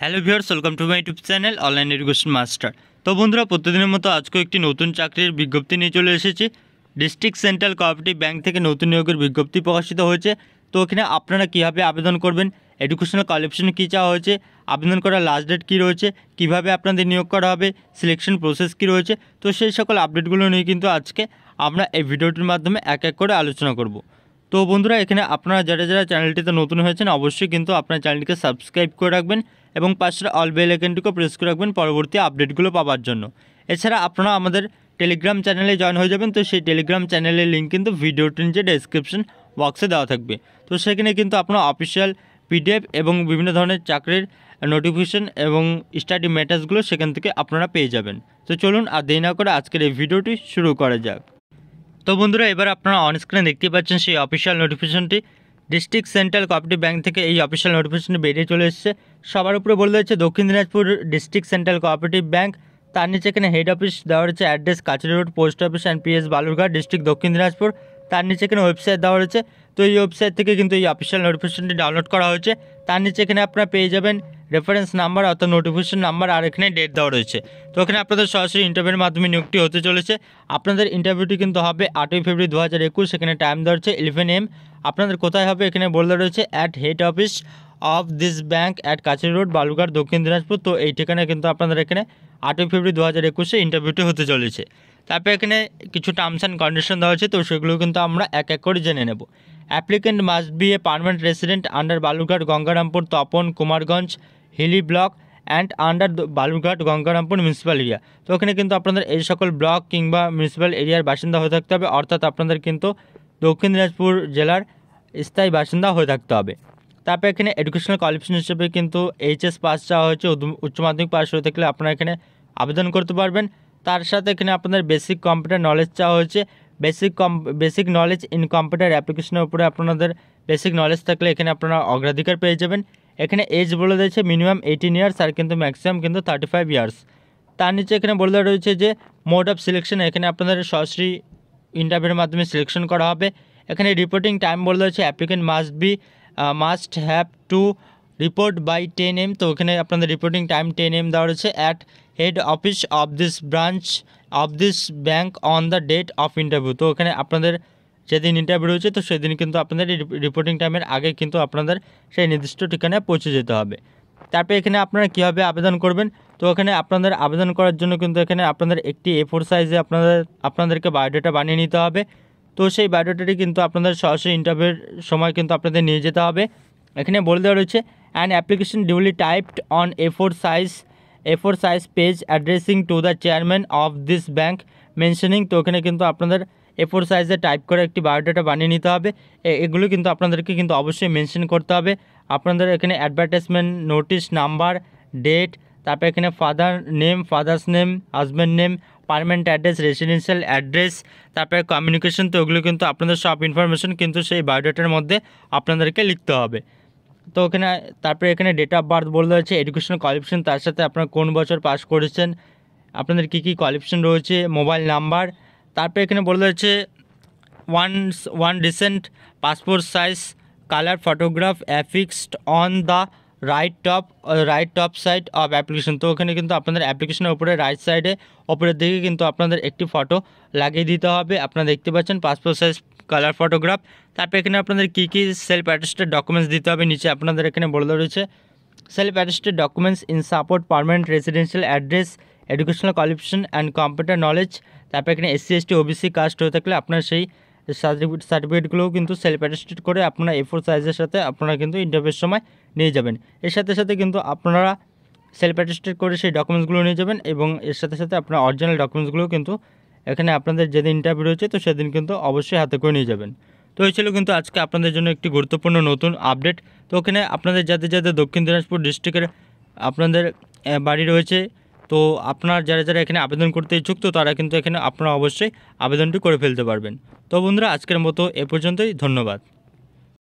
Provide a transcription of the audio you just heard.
hello viewers welcome to my YouTube channel online education master তো বন্ধুরা প্রতিদিনের মতো আজকেও একটি নতুন চাকরির বিজ্ঞপ্তি নিয়ে চলে এসেছি ডিস্ট্রিক্ট সেন্ট্রাল কোঅপারেটিভ ব্যাংক থেকে নতুন নিয়োগের বিজ্ঞপ্তি প্রকাশিত হয়েছে তো এখানে আপনারা কীভাবে আবেদন করবেন এডুকেশনাল কোয়ালিফিকেশন কী চাওয়া হয়েছে আবেদন করার লাস্ট ডেট কী রয়েছে কীভাবে আপনাদের নিয়োগ করা হবে সিলেকশন প্রসেস কী রয়েছে তো সেই সকল আপডেটগুলো নিয়ে কিন্তু আজকে আমরা এই ভিডিওটির মাধ্যমে এক এক করে আলোচনা করব তো বন্ধুরা এখানে আপনারা যারা যারা চ্যানেলটিতে নতুন হয়েছেন অবশ্যই কিন্তু আপনার চ্যানেলটিকে সাবস্ক্রাইব করে রাখবেন এবং পাশের অল বেল প্রেস করে রাখবেন পরবর্তী আপডেটগুলো পাওয়ার জন্য এছাড়া আপনারা আমাদের টেলিগ্রাম চ্যানেলে জয়েন হয়ে যাবেন তো সেই টেলিগ্রাম চ্যানেলের লিঙ্ক কিন্তু ভিডিওটির নিচে ডেসক্রিপশন বক্সে দেওয়া থাকবে তো সেখানে কিন্তু আপনার অফিসিয়াল পিডিএফ এবং বিভিন্ন ধরনের চাকরির নোটিফিকেশন এবং স্টাডি ম্যাটার্সগুলো সেখান থেকে আপনারা পেয়ে যাবেন তো চলুন আর দেরি না করে আজকের এই ভিডিওটি শুরু করা যাক তো বন্ধুরা এবার আপনারা অন দেখতে পাচ্ছেন সেই অফিসিয়াল নোটিফিকেশনটি ডিস্ট্রিক্ট সেন্ট্রাল কোঅপারেটিভ ব্যাঙ্ক থেকে এই অফিসিয়াল নোটিফিকেশন বেরিয়ে চলে এসেছে সবার উপরে বলে দিয়েছে Dakshin Dinajpur district central cooperative bank তার নিচে এখানে হেড অফিস দেওয়া রয়েছে address Kachari road post office and PS Balurghat district Dakshin Dinajpur তার নিচে এখানে ওয়েবসাইট দেওয়া রয়েছে তো এই ওয়েবসাইট থেকে কিন্তু এই অফিসিয়াল নোটিফিকেশনটি ডাউনলোড করা হয়েছে তার নিচে এখানে আপনারা পেয়ে যাবেন রেফারেন্স নাম্বার অর্থাৎ নোটিফিকেশন নাম্বার আর এখানে ডেট দেওয়া রয়েছে তো এখানে আপনাদের সরাসরি ইন্টারভিউর মাধ্যমে নিয়োগটি হতে চলেছে আপনাদের ইন্টারভিউটি কিন্তু হবে আটই ফেব্রুয়ারি দু হাজার একুশ এখানে টাইম দেওয়া রয়েছে ইলেভেন এম আপনাদের কোথায় হবে এখানে বলে দেওয়া রয়েছে at head office of this bank at Kachari road Balurghat Dakshin Dinajpur তো এই ঠিকানায় কিন্তু আপনাদের এখানে আটই ফেব্রুয়ারি দু হাজার একুশে ইন্টারভিউটি হতে চলেছে তারপরে এখানে কিছু টার্মস অ্যান্ড কন্ডিশন দেওয়া হয়েছে তো সেগুলো কিন্তু আমরা এক এক করে জেনে নেব applicant must be a permanent resident under Balurghat Gangarampur Tapan Kumarganj Hili block and under Balurghat Gangarampur municipal area তো ওখানে কিন্তু আপনাদের এই সকল ব্লক কিংবা মিউনিসিপ্যাল এরিয়ার বাসিন্দা হয়ে থাকতে হবে অর্থাৎ আপনাদের কিন্তু দক্ষিণ দিনাজপুর জেলার স্থায়ী বাসিন্দা হয়ে থাকতে হবে তারপরে এখানে এডুকেশনাল কোয়ালিফিকেশন হিসেবে কিন্তু এইচএস পাস চাওয়া হয়েছে উচ্চ মাধ্যমিক পাস হয়ে থাকলে আপনারা এখানে আবেদন করতে পারবেন তার সাথে এখানে আপনাদের বেসিক কম্পিউটার নলেজ চাওয়া হয়েছে বেসিক কম বেসিক নলেজ ইন কম্পিউটার অ্যাপ্লিকেশনের উপরে আপনাদের বেসিক নলেজ থাকলে এখানে আপনারা অগ্রাধিকার পেয়ে যাবেন এখানে এজ বলে দিয়েছে মিনিমাম এইটিন ইয়ার্স আর কিন্তু ম্যাক্সিমাম কিন্তু থার্টি ফাইভ ইয়ার্স তার নিচে এখানে বলে দেওয়া রয়েছে যে মোড অফ সিলেকশন এখানে আপনাদের সরাসরি ইন্টারভিউর মাধ্যমে সিলেকশন করা হবে এখানে রিপোর্টিং টাইম বলে রয়েছে applicant must be must have to report by ten AM তো ওখানে আপনাদের রিপোর্টিং টাইম টেন এম দেওয়া রয়েছে at head office of this branch of this bank on the date of interview তো ওখানে আপনাদের যেদিন ইন্টারভিউ রয়েছে তো সেদিন কিন্তু আপনাদের রিপোর্টিং টাইমের আগে কিন্তু আপনাদের সেই নির্দিষ্ট ঠিকানায় পৌঁছে যেতে হবে তারপরে এখানে আপনারা কীভাবে আবেদন করবেন তো এখানে আপনাদের আবেদন করার জন্য কিন্তু এখানে আপনাদের একটি এ ফোর সাইজে আপনাদের আপনাদেরকে বায়োডাটা বানিয়ে নিতে হবে তো সেই বায়োডাটাটি কিন্তু আপনাদের সরাসরি ইন্টারভিউর সময় কিন্তু আপনাদের নিয়ে যেতে হবে এখানে বলে দেওয়া রয়েছে an application duly typed on A4 size A4 size page addressing to the chairman of this bank mentioning তো ওখানে কিন্তু আপনাদের এ ফোর সাইজে টাইপ করে একটি বায়োডাটা বানিয়ে নিতে হবে এগুলো কিন্তু আপনাদেরকে কিন্তু অবশ্যই মেনশন করতে হবে আপনাদের এখানে অ্যাডভার্টাইজমেন্ট নোটিশ নাম্বার ডেট তারপর এখানে father name father's name husband name permanent address residential address তারপরে কমিউনিকেশন তো ওগুলো কিন্তু আপনাদের সব ইনফরমেশন কিন্তু সেই বায়োডাটার মধ্যে আপনাদেরকে লিখতে হবে তো ওখানে তারপরে এখানে ডেট অফ বার্থ বলে রয়েছে এডুকেশনাল কোয়ালিফিকেশন তার সাথে আপনারা কোন বছর পাস করেছেন আপনাদের কী কী কোয়ালিফিকেশন রয়েছে মোবাইল নাম্বার তারপরে এখানে বলে রয়েছে one one recent passport size colour photograph affixed on the right top right top side of application তো ওখানে কিন্তু আপনাদের অ্যাপ্লিকেশনের উপরে রাইট সাইডে ওপরের দিকে কিন্তু আপনাদের একটি ফটো লাগিয়ে দিতে হবে আপনারা দেখতে পাচ্ছেন পাসপোর্ট সাইজ কালার ফটোগ্রাফ তারপর এখানে আপনাদের কী কী সেলফ অ্যাটেস্টেড ডকুমেন্টস দিতে হবে নিচে আপনাদের এখানে বলে রয়েছে self attested documents in support permanent residential address educational qualification and computer knowledge তারপর এখানে এসসি এসটি ওবিসি কাস্ট হয়ে থাকলে আপনার সেই সার্টিফিকেট সার্টিফিকেটগুলোও কিন্তু সেলফ অ্যাটেস্টেড করে আপনারা এফোর সাইজের সাথে আপনারা কিন্তু ইন্টারভিউর সময় নিয়ে যাবেন এর সাথে সাথে কিন্তু আপনারা সেলফ অ্যাটেস্টেড করে সেই ডকুমেন্টসগুলো নিয়ে যাবেন এবং এর সাথে সাথে আপনার অরিজিনাল ডকুমেন্টসগুলো কিন্তু এখানে আপনাদের যেদিন ইন্টারভিউ রয়েছে তো সেদিন কিন্তু অবশ্যই হাতে করে নিয়ে যাবেন তো এই ছিল কিন্তু আজকে আপনাদের জন্য একটি গুরুত্বপূর্ণ নতুন আপডেট তো ওখানে আপনাদের যাদের যাদের দক্ষিণ দিনাজপুর ডিস্ট্রিক্টের আপনাদের বাড়ি রয়েছে তো আপনার যারা যারা এখানে আবেদন করতে ইচ্ছুক তো তারা কিন্তু এখানে আপনারা অবশ্যই আবেদনটি করে ফেলতে পারবেন তো বন্ধুরা আজকের মতো এ পর্যন্তই ধন্যবাদ